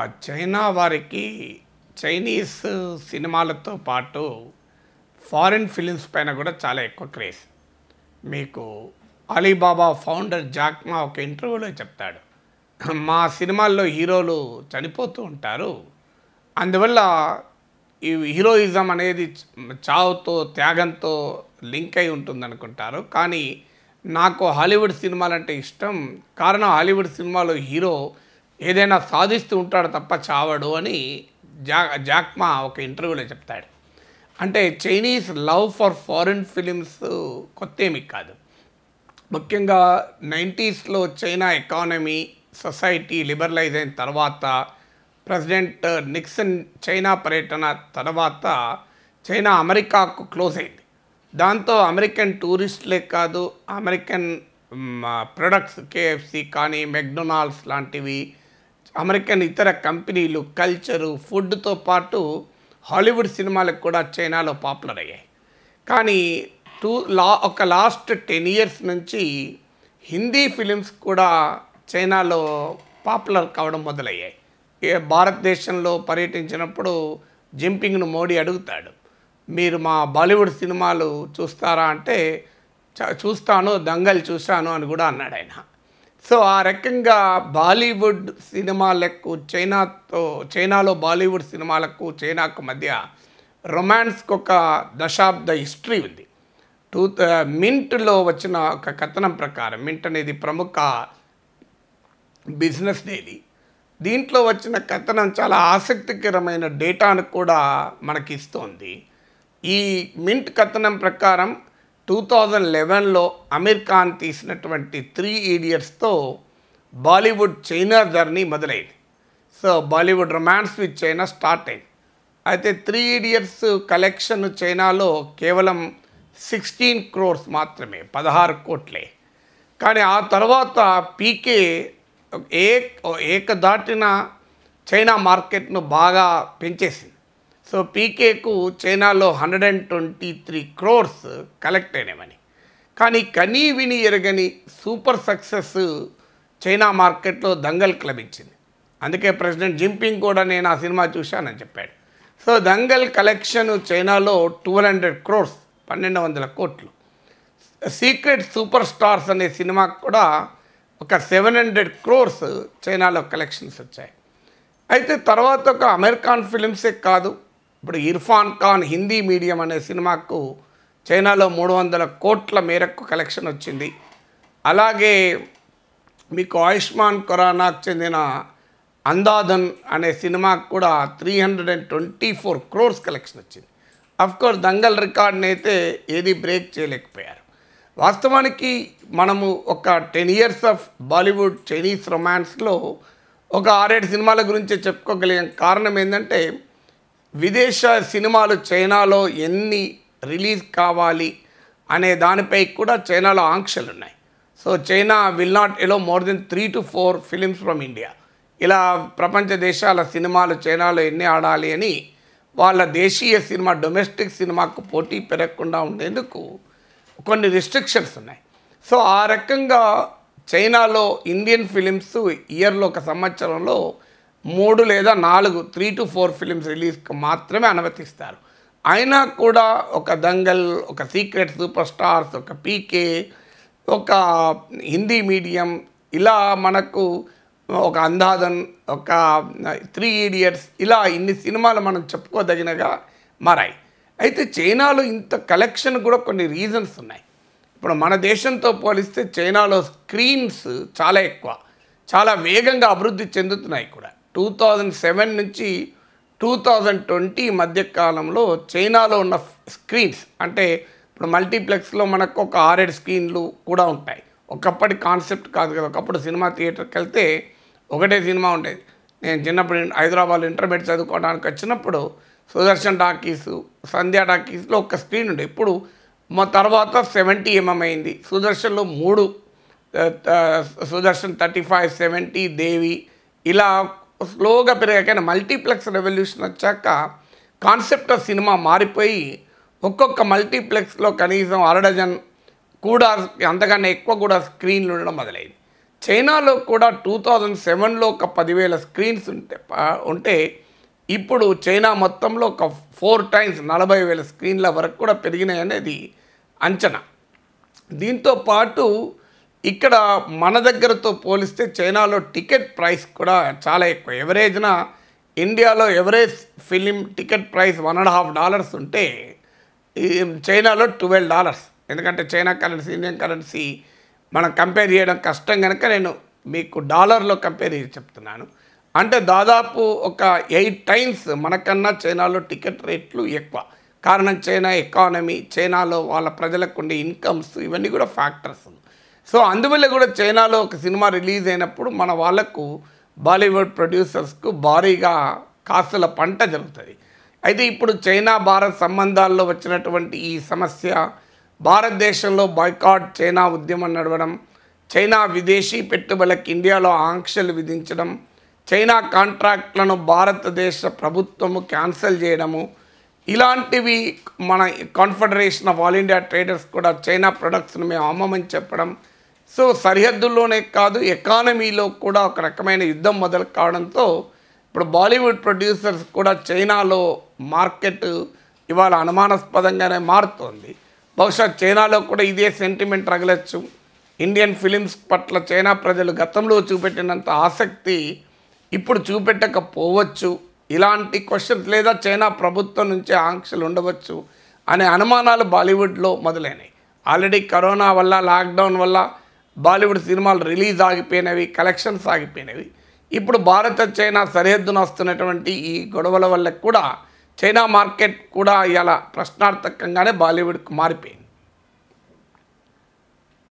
ఆ చైనా వారికి చైనీస్ సినిమాలతో పాటు ఫారిన్ ఫిలిమ్స్ పైన కూడా చాలా ఎక్కువ క్రేజ్ మీకు అలీబాబా ఫౌండర్ జాక్మా ఒక ఇంటర్వ్యూలో చెప్తాడు మా సినిమాల్లో హీరోలు చనిపోతూ ఉంటారు అందువల్ల ఈ హీరోయిజం అనేది చావుతో త్యాగంతో లింక్ అయి ఉంటుంది అనుకుంటారు కానీ నాకు హాలీవుడ్ సినిమాలంటే ఇష్టం కారణం హాలీవుడ్ సినిమాలో హీరో ఏదైనా సాధిస్తూ ఉంటాడు తప్ప చావడు అని జా జాక్మా ఒక ఇంటర్వ్యూలో చెప్తాడు అంటే Chinese love for foreign films కొత్త ఏమి కాదు ముఖ్యంగా నైంటీస్లో చైనా ఎకానమీ సొసైటీ లిబరలైజ్ అయిన తర్వాత ప్రెసిడెంట్ నిక్సన్ చైనా పర్యటన తర్వాత చైనా అమెరికాకు క్లోజ్ అయింది దాంతో అమెరికన్ టూరిస్టులే కాదు అమెరికన్ ప్రొడక్ట్స్ కేఎఫ్సి కానీ మెక్డొనాల్డ్స్ లాంటివి అమెరికన్ ఇతర కంపెనీలు కల్చరు ఫుడ్తో పాటు హాలీవుడ్ సినిమాలకు కూడా చైనాలో పాపులర్ అయ్యాయి కానీ టూ లా ఒక లాస్ట్ టెన్ ఇయర్స్ నుంచి హిందీ ఫిలిమ్స్ కూడా చైనాలో పాపులర్ కావడం మొదలయ్యాయి భారతదేశంలో పర్యటించినప్పుడు జింపింగ్ను మోడీ అడుగుతాడు మీరు మా బాలీవుడ్ సినిమాలు చూస్తారా అంటే చూస్తాను దంగల్ చూశాను అని కూడా అన్నాడు ఆయన సో ఆ రకంగా బాలీవుడ్ సినిమాలకు చైనాతో చైనాలో బాలీవుడ్ సినిమాలకు చైనాకు మధ్య రొమాన్స్కి ఒక దశాబ్ద హిస్టరీ ఉంది టూ మింట్లో వచ్చిన ఒక కథనం ప్రకారం మింట్ అనేది ప్రముఖ బిజినెస్ డేది దీంట్లో వచ్చిన కథనం చాలా ఆసక్తికరమైన డేటాను కూడా మనకి ఇస్తోంది ఈ మింట్ కథనం ప్రకారం టూ థౌజండ్ లెవెన్లో అమీర్ ఖాన్ తీసినటువంటి త్రీ ఈడియట్స్తో బాలీవుడ్ చైనా జర్నీ మొదలైంది so Bollywood romance with China start అయింది అయితే త్రీ ఈడియట్స్ కలెక్షన్ చైనాలో కేవలం సిక్స్టీన్ క్రోర్స్ మాత్రమే పదహారు కోట్లే కానీ ఆ తర్వాత పీకే ఏ ఏక దాటిన చైనా మార్కెట్ను బాగా పెంచేసింది సో పీకేకు చైనాలో hundred and twenty three crores collect అయినవని కానీ కనీ విని ఎరగని సూపర్ సక్సెస్ చైనా మార్కెట్లో దంగల్ క్లబ్ ఇచ్చింది అందుకే ప్రెసిడెంట్ జింపింగ్ కూడా నేను ఆ సినిమా చూశానని చెప్పాడు సో దంగల్ కలెక్షన్ చైనాలో ట్వెల్వ్ హండ్రెడ్ క్రోర్స్ పన్నెండు వందల కోట్లు సీక్రెట్ సూపర్ స్టార్స్ అనే సినిమాకు కూడా ఒక సెవెన్ హండ్రెడ్ క్రోర్స్ చైనాలో కలెక్షన్స్ వచ్చాయి అయితే తర్వాత ఒక అమెరికాన్ ఫిలిమ్సే కాదు ఇప్పుడు ఇర్ఫాన్ ఖాన్ హిందీ మీడియం అనే సినిమాకు చైనాలో మూడు వందల కోట్ల మేరకు కలెక్షన్ వచ్చింది అలాగే మీకు ఆయుష్మాన్ ఖురానాకు చెందిన అందాధన్ అనే సినిమాకు కూడా three hundred and twenty four crores collection వచ్చింది అఫ్కోర్స్ దంగల్ రికార్డ్ని అయితే ఏది బ్రేక్ చేయలేకపోయారు వాస్తవానికి మనము ఒక ten years of Bollywood Chinese రొమాన్స్లో ఒక ఆరేడు సినిమాల గురించి చెప్పుకోగలిగాం కారణం ఏంటంటే విదేశ సినిమాలు చైనాలో ఎన్ని రిలీజ్ కావాలి అనే దానిపై కూడా చైనాలో ఆంక్షలు ఉన్నాయి so China will not allow more than three to four films from India ఇలా ప్రపంచ దేశాల సినిమాలు చైనాలో ఎన్ని ఆడాలి అని వాళ్ళ దేశీయ సినిమా డొమెస్టిక్ సినిమాకు పోటీ పెరగకుండా ఉండేందుకు కొన్ని రిస్ట్రిక్షన్స్ ఉన్నాయి సో ఆ రకంగా చైనాలో ఇండియన్ ఫిలిమ్స్ ఇయర్లో ఒక సంవత్సరంలో మూడు లేదా నాలుగు త్రీ టు ఫోర్ ఫిలిమ్స్ రిలీజ్కి మాత్రమే అనుమతిస్తారు అయినా కూడా ఒక దంగల్ ఒక సీక్రెట్ సూపర్ స్టార్స్ ఒక పీకే ఒక హిందీ మీడియం ఇలా మనకు ఒక అందాదన్ ఒక త్రీ ఈడియట్స్ ఇలా ఇన్ని సినిమాలు మనం చెప్పుకోదగినగా మారాయి అయితే చైనాలో ఇంత కలెక్షన్ కూడా కొన్ని రీజన్స్ ఉన్నాయి ఇప్పుడు మన దేశంతో పోలిస్తే చైనాలో స్క్రీన్స్ చాలా ఎక్కువ చాలా వేగంగా అభివృద్ధి చెందుతున్నాయి కూడా టూ థౌజండ్ సెవెన్ నుంచి టూ థౌజండ్ ట్వంటీ మధ్య కాలంలో చైనాలో ఉన్న స్క్రీన్స్ అంటే ఇప్పుడు మల్టీప్లెక్స్లో మనకు ఒక ఆరేడు స్క్రీన్లు కూడా ఉంటాయి ఒకప్పటి కాన్సెప్ట్ కాదు కదా ఒకప్పుడు సినిమా థియేటర్కి వెళ్తే ఒకటే సినిమా ఉండేది నేను చిన్నప్పుడు హైదరాబాద్ ఇంటర్మీడియట్ చదువుకోవడానికి వచ్చినప్పుడు సుదర్శన్ టాకీస్ సంధ్యా టాకీస్లో ఒక స్క్రీన్ ఉండే ఇప్పుడు మా తర్వాత సెవెంటీ ఎంఎం అయింది సుదర్శన్లో మూడు Sudarshan thirty five seventy Devi ఇలా స్లోగా పెరిగాక కానీ మల్టీప్లెక్స్ రెవల్యూషన్ వచ్చాక కాన్సెప్ట్ ఆఫ్ సినిమా మారిపోయి ఒక్కొక్క మల్టీప్లెక్స్లో కనీసం అర డజన్ కూడా అంతకన్నా ఎక్కువ కూడా స్క్రీన్లు ఉండడం మొదలైంది చైనాలో కూడా టూ థౌజండ్ సెవెన్లో ఒక పదివేల స్క్రీన్స్ ఉంటే ఉంటే ఇప్పుడు చైనా మొత్తంలో ఒక ఫోర్ టైమ్స్ నలభై వేల స్క్రీన్ల వరకు కూడా పెరిగినాయి అనేది అంచనా దీంతో పాటు ఇక్కడ మన దగ్గరతో పోలిస్తే చైనాలో టికెట్ ప్రైస్ కూడా చాలా ఎక్కువ ఎవరేజ్న ఇండియాలో average film ticket price one and half dollars ఉంటే చైనాలో ట్వెల్వ్ డాలర్స్ ఎందుకంటే చైనా కరెన్సీ ఇండియన్ కరెన్సీ మనం కంపేర్ చేయడం కష్టం కనుక నేను మీకు డాలర్లో కంపేర్ చేసి చెప్తున్నాను అంటే దాదాపు ఒక ఎయిట్ టైమ్స్ మనకన్నా చైనాలో టికెట్ రేట్లు ఎక్కువ కారణం చైనా ఎకానమీ చైనాలో వాళ్ళ ప్రజలకు ఉండే ఇన్కమ్స్ ఇవన్నీ కూడా ఫ్యాక్టర్స్ సో అందువల్ల కూడా చైనాలో ఒక సినిమా రిలీజ్ అయినప్పుడు మన వాళ్ళకు బాలీవుడ్ ప్రొడ్యూసర్స్కు భారీగా కాసుల పంట జరుగుతుంది అయితే ఇప్పుడు చైనా భారత్ సంబంధాల్లో వచ్చినటువంటి ఈ సమస్య భారతదేశంలో బాయ్కాట్ చైనా ఉద్యమం నడవడం చైనా విదేశీ పెట్టుబడులకు ఇండియాలో ఆంక్షలు విధించడం చైనా కాంట్రాక్ట్లను భారతదేశ ప్రభుత్వము క్యాన్సిల్ చేయడము ఇలాంటివి మన confederation of all India traders కూడా చైనా ప్రొడక్ట్స్ను మేము అమ్మమని చెప్పడం సో సరిహద్దుల్లోనే కాదు ఎకానమీలో కూడా ఒక రకమైన యుద్ధం మొదలు కావడంతో ఇప్పుడు బాలీవుడ్ ప్రొడ్యూసర్స్ కూడా చైనాలో మార్కెట్ ఇవాళ అనుమానాస్పదంగానే మారుతోంది బహుశా చైనాలో కూడా ఇదే సెంటిమెంట్ రగలచ్చు ఇండియన్ ఫిలిమ్స్ పట్ల చైనా ప్రజలు గతంలో చూపెట్టినంత ఆసక్తి ఇప్పుడు చూపెట్టకపోవచ్చు ఇలాంటి క్వశ్చన్స్ లేదా చైనా ప్రభుత్వం నుంచే ఆంక్షలు ఉండవచ్చు అనే అనుమానాలు బాలీవుడ్లో మొదలైనవి ఆల్రెడీ కరోనా వల్ల లాక్డౌన్ వల్ల బాలీవుడ్ సినిమాలు రిలీజ్ ఆగిపోయినవి కలెక్షన్స్ ఆగిపోయినవి ఇప్పుడు భారత చైనా సరిహద్దున వస్తున్నటువంటి ఈ గొడవల వల్ల కూడా చైనా మార్కెట్ కూడా ఇలా ప్రశ్నార్థకంగానే బాలీవుడ్కి మారిపోయింది